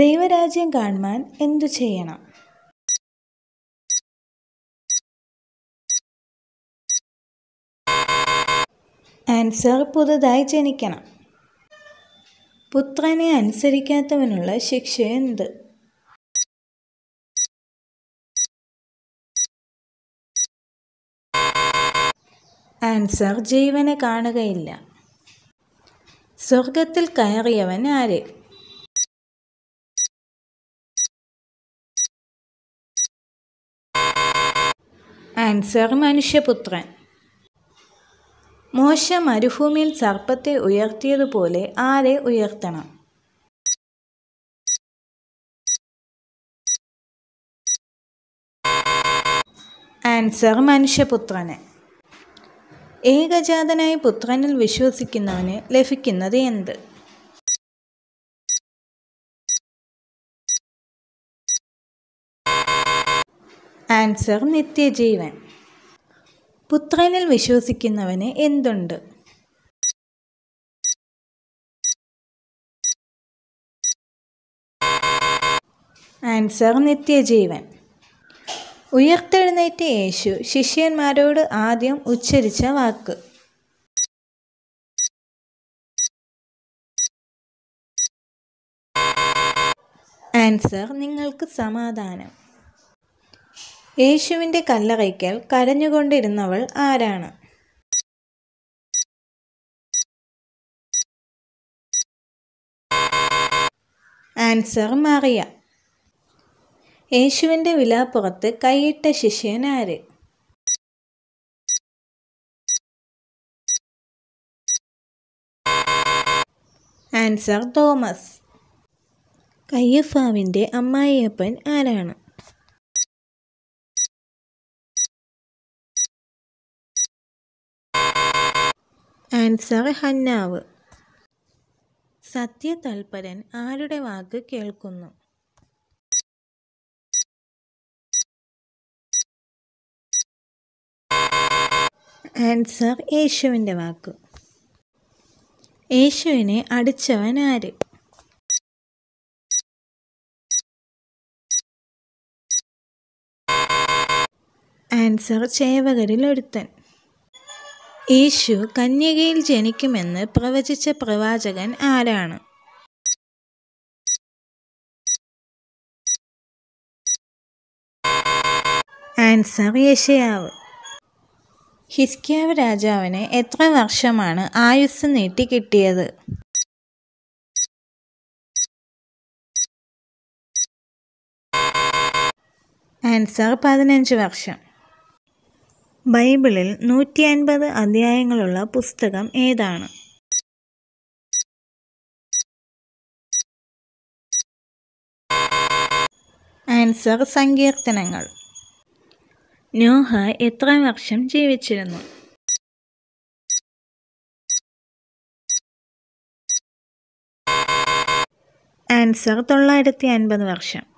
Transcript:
ദൈവരാജ്യം കാണുവാൻ എന്തു ചെയ്യണം ആൻസർ പുതുതായി ജനിക്കണം പുത്രനെ അനുസരിക്കാത്തവനുള്ള ശിക്ഷ എന്ത് ആൻസർ ജീവനെ കാണുകയില്ല സ്വർഗത്തിൽ കയറിയവൻ ആര് ആൻസർ മനുഷ്യപുത്രൻ മോശ മരുഭൂമിയിൽ സർപ്പത്തെ ഉയർത്തിയതുപോലെ ആരെ ഉയർത്തണം ആൻസർ മനുഷ്യപുത്രന് ഏകജാതനായി പുത്രനിൽ വിശ്വസിക്കുന്നവന് ലഭിക്കുന്നത് എന്ത് ആൻസർ നിത്യജീവൻ പുത്രനിൽ വിശ്വസിക്കുന്നവന് എന്തുണ്ട് ആൻസർ നിത്യജീവൻ ഉയർത്തെഴുന്നേറ്റ യേശു ശിഷ്യന്മാരോട് ആദ്യം ഉച്ചരിച്ച വാക്ക് ആൻസർ നിങ്ങൾക്ക് സമാധാനം യേശുവിൻ്റെ കല്ലറയ്ക്കൽ കരഞ്ഞുകൊണ്ടിരുന്നവൾ ആരാണ് ആൻസർ മറിയ യേശുവിൻ്റെ വിലാപ്പുറത്ത് കൈയിട്ട ശിഷ്യൻ ആര് ആൻസർ തോമസ് കയ്യഫാവിൻ്റെ അമ്മായിയപ്പൻ ആരാണ് ആൻസറ് ഹന്നാവ് സത്യതൽപരൻ ആരുടെ വാക്ക് കേൾക്കുന്നു ആൻസർ യേശുവിൻ്റെ വാക്ക് യേശുവിനെ അടിച്ചവൻ ആര് ആൻസർ ചേവകരിൽ ഒരുത്തൻ യേശു കന്യകയിൽ ജനിക്കുമെന്ന് പ്രവചിച്ച പ്രവാചകൻ ആരാണ് ആൻസർ യേശയാവ് ഹിസ്ക്യാവ് രാജാവിന് എത്ര വർഷമാണ് ആയുസ് നീട്ടി കിട്ടിയത് ആൻസർ പതിനഞ്ച് വർഷം ബൈബിളിൽ നൂറ്റി അൻപത് അധ്യായങ്ങളുള്ള പുസ്തകം ഏതാണ് ആൻസർ സങ്കീർത്തനങ്ങൾ നോഹ എത്ര വർഷം ജീവിച്ചിരുന്നു ആൻസർ തൊള്ളായിരത്തി അൻപത് വർഷം